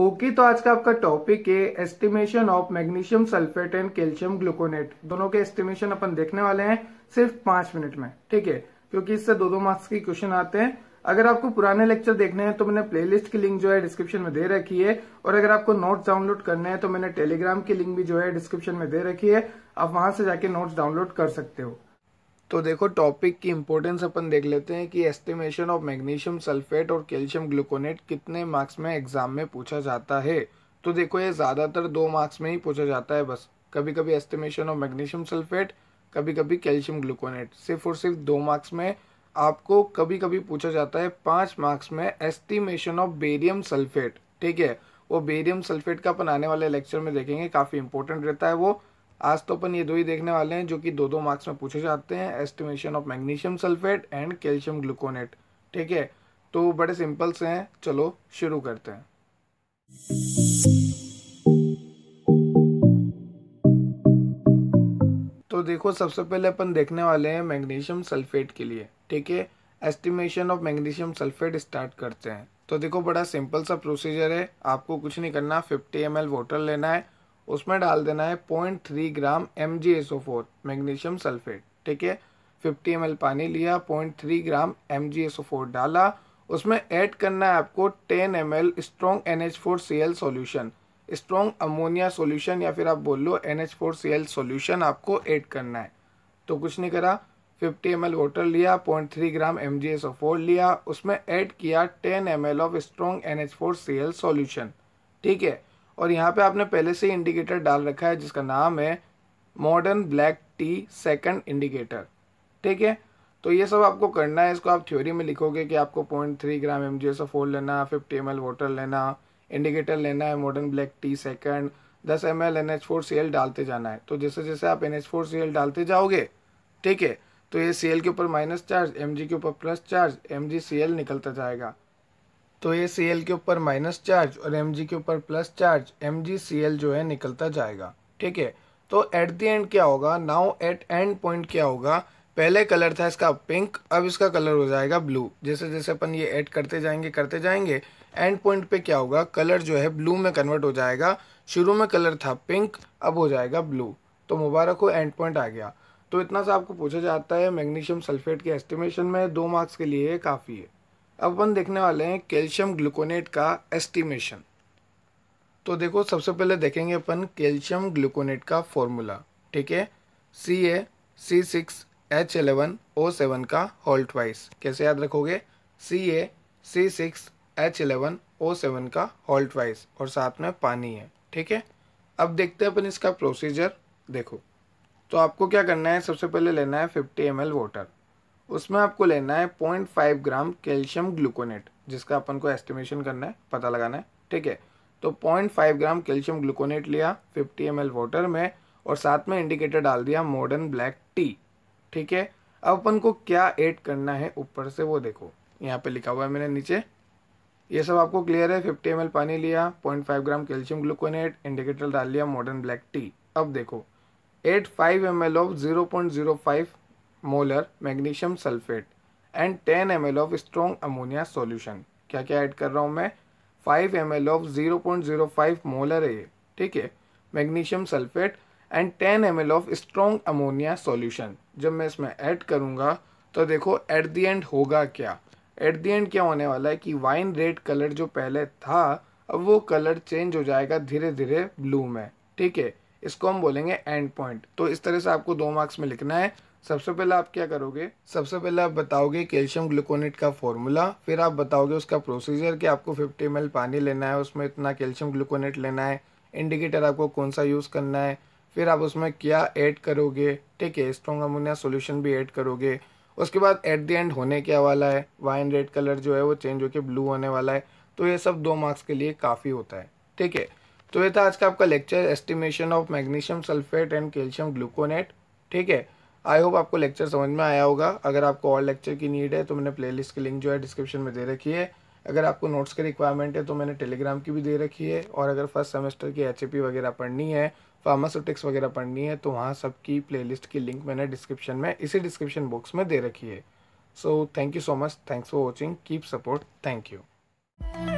okay okay, तो आज का आपका टॉपिक है estimation of magnesium sulphate and calcium gluconate दोनों के एस्टिमेशन अपन देखने वाले हैं सिर्फ पांच मिनट में ठीक है क्योंकि इससे दो दो मार्क्स के क्वेश्चन आते हैं अगर आपको पुराने लेक्चर देखने हैं तो मैंने प्लेलिस्ट की लिंक जो है डिस्क्रिप्शन में दे रखी है और अगर आपको नोट्स डाउनलोड करने हैं तो मैंने टेलीग्राम की लिंक भी जो है डिस्क्रिप्शन में दे रखी है आप वहां से जाके नोट्स डाउनलोड कर सकते हो तो देखो टॉपिक की इम्पोर्टेंस अपन देख लेते हैं कि एस्टिमेशन ऑफ मैग्नीशियम सल्फेट और कैल्शियम ग्लूकोनेट कितने मार्क्स में एग्ज़ाम में पूछा जाता है तो देखो ये ज़्यादातर दो मार्क्स में ही पूछा जाता है बस कभी कभी एस्टिमेशन ऑफ मैग्नीशियम सल्फेट कभी कभी कैल्शियम ग्लूकोनेट सिर्फ और सिर्फ दो मार्क्स में आपको कभी कभी पूछा जाता है पाँच मार्क्स में एस्टिमेशन ऑफ बेरियम सल्फेट ठीक है वो बेरियम सल्फेट का अपन आने वाले लेक्चर में देखेंगे काफ़ी इंपॉर्टेंट रहता है वो आज तो अपन ये दो ही देखने वाले हैं जो कि दो दो मार्क्स में पूछे जाते हैं estimation of magnesium sulphate and calcium gluconate ठीक है तो बड़े सिंपल से हैं चलो शुरू करते हैं तो देखो सबसे पहले अपन देखने वाले हैं मैग्नीशियम सल्फेट के लिए ठीक है estimation of magnesium sulphate start करते हैं तो देखो बड़ा सिंपल सा प्रोसीजर है आपको कुछ नहीं करना 50 एम वाटर लेना है उसमें डाल देना है point three gram M G S O four magnesium sulphate ठीक है फिफ्टी एम पानी लिया point three gram M G S O four डाला उसमें ऐड करना है आपको ten M L strong N H four C L solution strong ammonia solution या फिर आप बोल लो N H four C L solution आपको ऐड करना है तो कुछ नहीं करा 50 एम एल वाटर लिया 0.3 gram M G S O four लिया उसमें ऐड किया 10 M L of strong N H four C L solution ठीक है और यहाँ पे आपने पहले से ही इंडिकेटर डाल रखा है जिसका नाम है मॉडर्न ब्लैक टी सेकंड इंडिकेटर ठीक है तो ये सब आपको करना है इसको आप थ्योरी में लिखोगे कि आपको point three gram M G four लेना है लेना फिफ्टी एम एल वाटर लेना इंडिकेटर लेना है मॉडर्न ब्लैक टी सेकंड दस M L N H four C L डालते जाना है तो जैसे जैसे आप N H four C L डालते जाओगे ठीक है तो ये सी एल के ऊपर माइनस चार्ज एम जी के ऊपर plus charge M G C L निकलता जाएगा तो ये सी एल के ऊपर माइनस चार्ज और एम जी के ऊपर plus charge M G C L जो है निकलता जाएगा ठीक है तो एट दी एंड क्या होगा नाउ एट एंड पॉइंट क्या होगा पहले कलर था इसका पिंक अब इसका कलर हो जाएगा ब्लू जैसे जैसे अपन ये ऐड करते जाएंगे करते जाएंगे एंड पॉइंट पे क्या होगा कलर जो है ब्लू में कन्वर्ट हो जाएगा शुरू में कलर था पिंक अब हो जाएगा ब्लू तो मुबारक हो एंड पॉइंट आ गया तो इतना सा आपको पूछा जाता है मैग्नीशियम सल्फेट के एस्टिमेशन में दो मार्क्स के लिए काफ़ी है अब अपन देखने वाले हैं कैल्शियम ग्लूकोनेट का एस्टिमेशन तो देखो सबसे पहले देखेंगे अपन कैल्शियम ग्लूकोनेट का फॉर्मूला ठीक है C A C six H eleven O seven का होल्ट वाइस कैसे याद रखोगे C A C six H eleven O seven का होल्ट वाइस और साथ में पानी है ठीक है अब देखते हैं अपन इसका प्रोसीजर देखो तो आपको क्या करना है सबसे पहले लेना है फिफ्टी एम एल वाटर उसमें आपको लेना है point five gram calcium gluconate जिसका अपन को एस्टिमेशन करना है पता लगाना है ठीक है तो point five gram calcium gluconate लिया फिफ्टी एम एल वाटर में और साथ में इंडिकेटर डाल दिया मॉडर्न ब्लैक टी ठीक है अब अपन को क्या ऐड करना है ऊपर से वो देखो यहाँ पे लिखा हुआ है मैंने नीचे ये सब आपको क्लियर है फिफ्टी एम पानी लिया point gram calcium gluconate indicator डाल लिया मॉडर्न ब्लैक टी अब देखो at five M L of zero point zero five molar magnesium sulphate and 10 M of strong ammonia solution क्या क्या ऐड कर रहा हूँ मैं 5 एम ऑफ 0.05 मोलर है ये ठीक है magnesium sulphate and 10 M of strong ammonia solution जब मैं इसमें ऐड करूँगा तो देखो एट दी एंड होगा क्या एट दी एंड क्या होने वाला है कि वाइन रेड कलर जो पहले था अब वो कलर चेंज हो जाएगा धीरे धीरे ब्लू में ठीक है इसको हम बोलेंगे एंड पॉइंट तो इस तरह से आपको दो मार्क्स में लिखना है सबसे पहले आप क्या करोगे सबसे पहले आप बताओगे कैल्शियम ग्लूकोनेट का फॉर्मूला फिर आप बताओगे उसका प्रोसीजर कि आपको 50 एम पानी लेना है उसमें इतना कैल्शियम ग्लूकोनेट लेना है इंडिकेटर आपको कौन सा यूज़ करना है फिर आप उसमें क्या ऐड करोगे ठीक है स्ट्रॉन्ग अमोनिया सोल्यूशन भी ऐड करोगे उसके बाद एट द एंड होने क्या वाला है वाइन रेड कलर जो है वो चेंज होकर ब्लू होने वाला है तो ये सब दो मार्क्स के लिए काफ़ी होता है ठीक है तो ये था आज का आपका lecture estimation of magnesium sulphate and calcium gluconate ठीक है आई होप आपको लेक्चर समझ में आया होगा अगर आपको और लेक्चर की नीड है तो मैंने प्लेलिस्ट की लिंक जो है डिस्क्रिप्शन में दे रखी है अगर आपको नोट्स की रिक्वायरमेंट है तो मैंने टेलीग्राम की भी दे रखी है और अगर फर्स्ट सेमेस्टर की एच वगैरह पढ़नी है फार्मास्यूटिक्स वगैरह पढ़नी है तो वहाँ सबकी प्लेलिस्ट की लिंक मैंने डिस्क्रिप्शन में इसी डिस्क्रिप्शन बॉक्स में दे रखी है so thank you so much thanks for watching keep support thank you